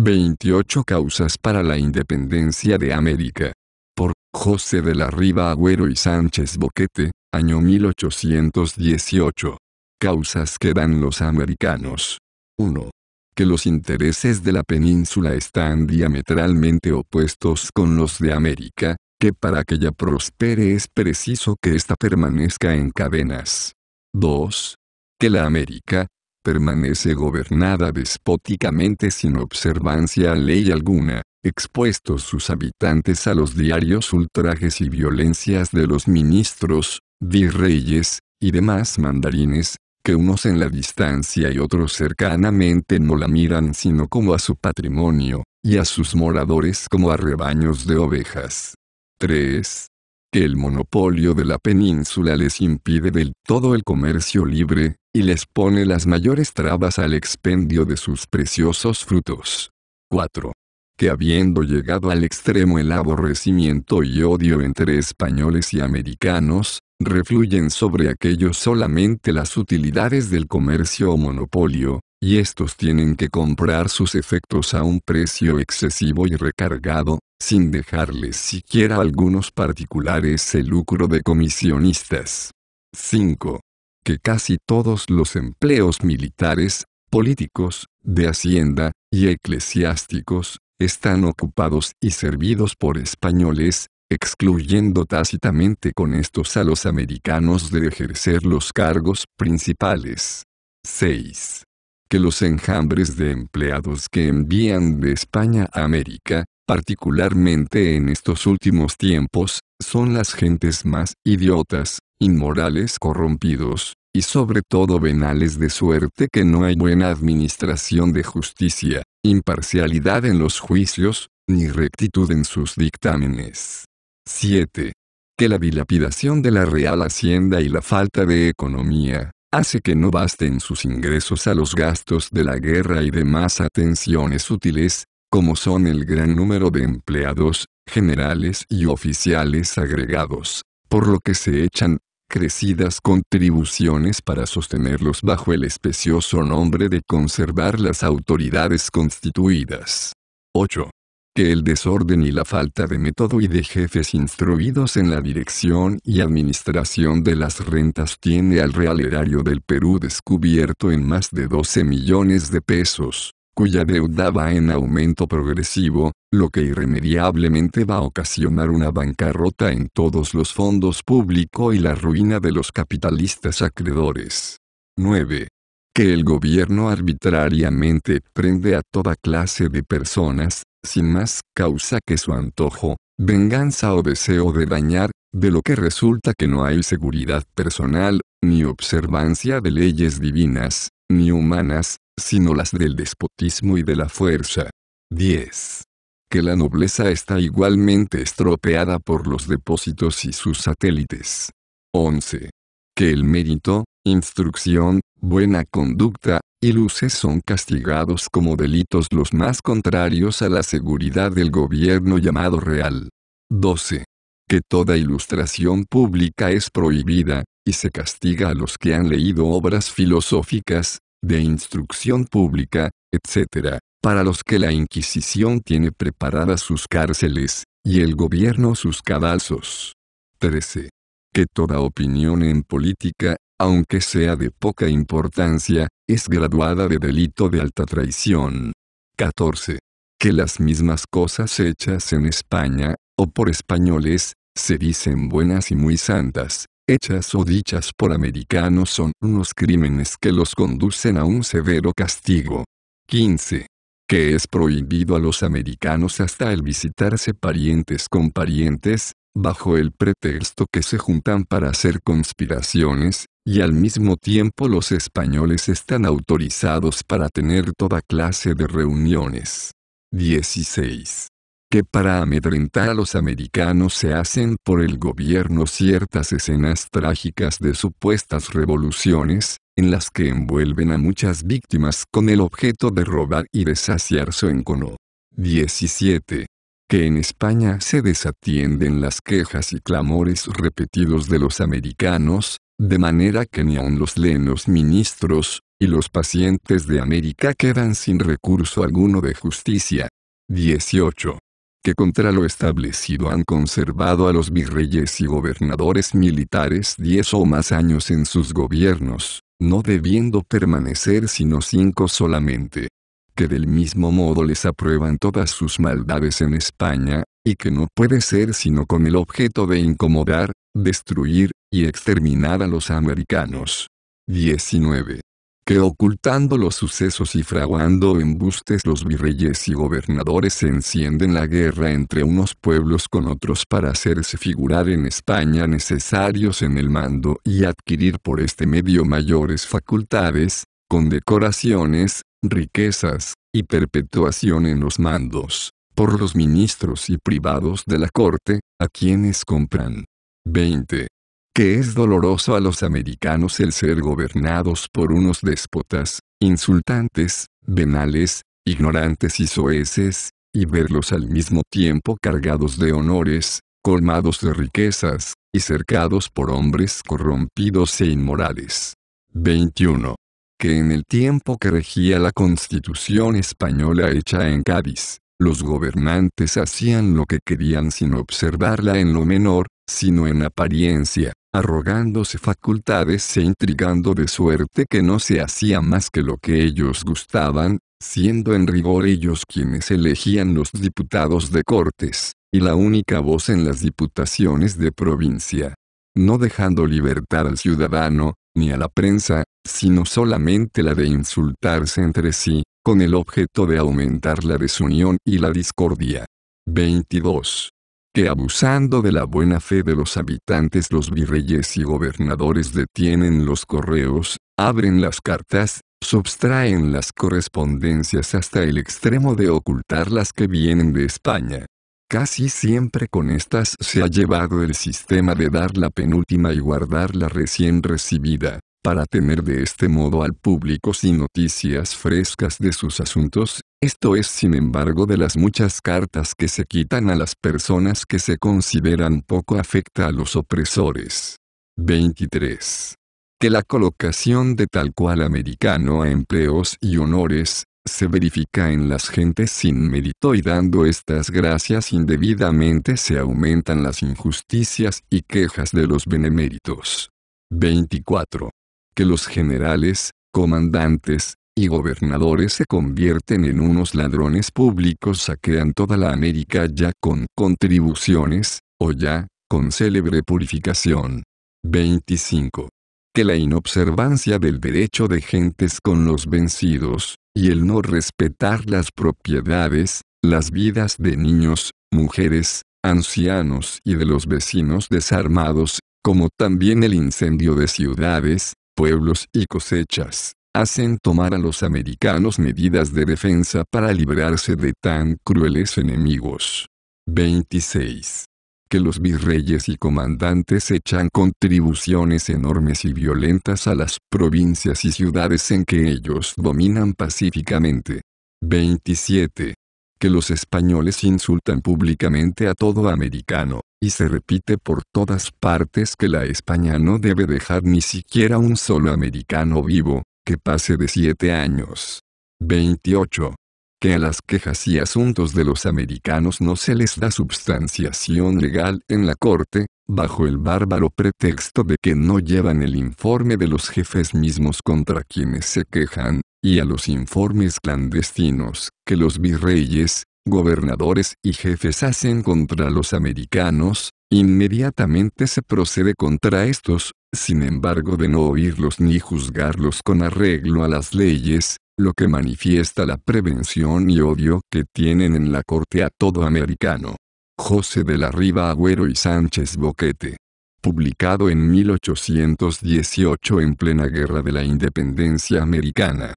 28 causas para la independencia de América. Por José de la Riva Agüero y Sánchez Boquete, año 1818. Causas que dan los americanos. 1. Que los intereses de la península están diametralmente opuestos con los de América, que para que ella prospere es preciso que ésta permanezca en cadenas. 2. Que la América, permanece gobernada despóticamente sin observancia a ley alguna, expuestos sus habitantes a los diarios ultrajes y violencias de los ministros, virreyes, y demás mandarines, que unos en la distancia y otros cercanamente no la miran sino como a su patrimonio, y a sus moradores como a rebaños de ovejas. 3. Que el monopolio de la península les impide del todo el comercio libre, y les pone las mayores trabas al expendio de sus preciosos frutos. 4. Que habiendo llegado al extremo el aborrecimiento y odio entre españoles y americanos, refluyen sobre aquellos solamente las utilidades del comercio o monopolio, y estos tienen que comprar sus efectos a un precio excesivo y recargado, sin dejarles siquiera algunos particulares el lucro de comisionistas. 5 que casi todos los empleos militares, políticos, de hacienda, y eclesiásticos, están ocupados y servidos por españoles, excluyendo tácitamente con estos a los americanos de ejercer los cargos principales. 6. Que los enjambres de empleados que envían de España a América, particularmente en estos últimos tiempos, son las gentes más idiotas, inmorales, corrompidos, y sobre todo venales de suerte que no hay buena administración de justicia, imparcialidad en los juicios, ni rectitud en sus dictámenes. 7. Que la dilapidación de la real hacienda y la falta de economía, hace que no basten sus ingresos a los gastos de la guerra y demás atenciones útiles, como son el gran número de empleados, generales y oficiales agregados, por lo que se echan crecidas contribuciones para sostenerlos bajo el especioso nombre de conservar las autoridades constituidas. 8. Que el desorden y la falta de método y de jefes instruidos en la dirección y administración de las rentas tiene al real erario del Perú descubierto en más de 12 millones de pesos cuya deuda va en aumento progresivo, lo que irremediablemente va a ocasionar una bancarrota en todos los fondos públicos y la ruina de los capitalistas acreedores. 9. Que el gobierno arbitrariamente prende a toda clase de personas, sin más causa que su antojo, venganza o deseo de dañar, de lo que resulta que no hay seguridad personal, ni observancia de leyes divinas, ni humanas, sino las del despotismo y de la fuerza. 10. Que la nobleza está igualmente estropeada por los depósitos y sus satélites. 11. Que el mérito, instrucción, buena conducta, y luces son castigados como delitos los más contrarios a la seguridad del gobierno llamado real. 12. Que toda ilustración pública es prohibida, y se castiga a los que han leído obras filosóficas, de instrucción pública, etc., para los que la Inquisición tiene preparadas sus cárceles, y el gobierno sus cadazos. 13. Que toda opinión en política, aunque sea de poca importancia, es graduada de delito de alta traición. 14. Que las mismas cosas hechas en España, o por españoles, se dicen buenas y muy santas, hechas o dichas por americanos son unos crímenes que los conducen a un severo castigo. 15. Que es prohibido a los americanos hasta el visitarse parientes con parientes, bajo el pretexto que se juntan para hacer conspiraciones, y al mismo tiempo los españoles están autorizados para tener toda clase de reuniones. 16 que para amedrentar a los americanos se hacen por el gobierno ciertas escenas trágicas de supuestas revoluciones, en las que envuelven a muchas víctimas con el objeto de robar y de saciar su encono. 17. Que en España se desatienden las quejas y clamores repetidos de los americanos, de manera que ni aun los lenos ministros, y los pacientes de América quedan sin recurso alguno de justicia. 18 que contra lo establecido han conservado a los virreyes y gobernadores militares diez o más años en sus gobiernos, no debiendo permanecer sino cinco solamente que del mismo modo les aprueban todas sus maldades en España, y que no puede ser sino con el objeto de incomodar, destruir, y exterminar a los americanos. 19 que ocultando los sucesos y fraguando embustes los virreyes y gobernadores encienden la guerra entre unos pueblos con otros para hacerse figurar en España necesarios en el mando y adquirir por este medio mayores facultades, condecoraciones, riquezas, y perpetuación en los mandos, por los ministros y privados de la corte, a quienes compran. 20 que es doloroso a los americanos el ser gobernados por unos déspotas, insultantes, venales, ignorantes y soeces, y verlos al mismo tiempo cargados de honores, colmados de riquezas, y cercados por hombres corrompidos e inmorales. 21. Que en el tiempo que regía la constitución española hecha en Cádiz, los gobernantes hacían lo que querían sin observarla en lo menor, sino en apariencia, arrogándose facultades e intrigando de suerte que no se hacía más que lo que ellos gustaban, siendo en rigor ellos quienes elegían los diputados de Cortes, y la única voz en las diputaciones de provincia. No dejando libertad al ciudadano, ni a la prensa, sino solamente la de insultarse entre sí, con el objeto de aumentar la desunión y la discordia. 22 que abusando de la buena fe de los habitantes los virreyes y gobernadores detienen los correos, abren las cartas, subtraen las correspondencias hasta el extremo de ocultar las que vienen de España. Casi siempre con estas se ha llevado el sistema de dar la penúltima y guardar la recién recibida para tener de este modo al público sin noticias frescas de sus asuntos, esto es sin embargo de las muchas cartas que se quitan a las personas que se consideran poco afecta a los opresores. 23. Que la colocación de tal cual americano a empleos y honores, se verifica en las gentes sin mérito y dando estas gracias indebidamente se aumentan las injusticias y quejas de los beneméritos. 24 que los generales, comandantes, y gobernadores se convierten en unos ladrones públicos saquean toda la América ya con contribuciones, o ya, con célebre purificación. 25. Que la inobservancia del derecho de gentes con los vencidos, y el no respetar las propiedades, las vidas de niños, mujeres, ancianos y de los vecinos desarmados, como también el incendio de ciudades, pueblos y cosechas, hacen tomar a los americanos medidas de defensa para librarse de tan crueles enemigos. 26. Que los virreyes y comandantes echan contribuciones enormes y violentas a las provincias y ciudades en que ellos dominan pacíficamente. 27. Que los españoles insultan públicamente a todo americano, y se repite por todas partes que la España no debe dejar ni siquiera un solo americano vivo, que pase de siete años. 28. Que a las quejas y asuntos de los americanos no se les da substanciación legal en la Corte, bajo el bárbaro pretexto de que no llevan el informe de los jefes mismos contra quienes se quejan, y a los informes clandestinos que los virreyes, gobernadores y jefes hacen contra los americanos, inmediatamente se procede contra estos, sin embargo de no oírlos ni juzgarlos con arreglo a las leyes, lo que manifiesta la prevención y odio que tienen en la corte a todo americano. José de la Riva Agüero y Sánchez Boquete. Publicado en 1818 en plena guerra de la independencia americana.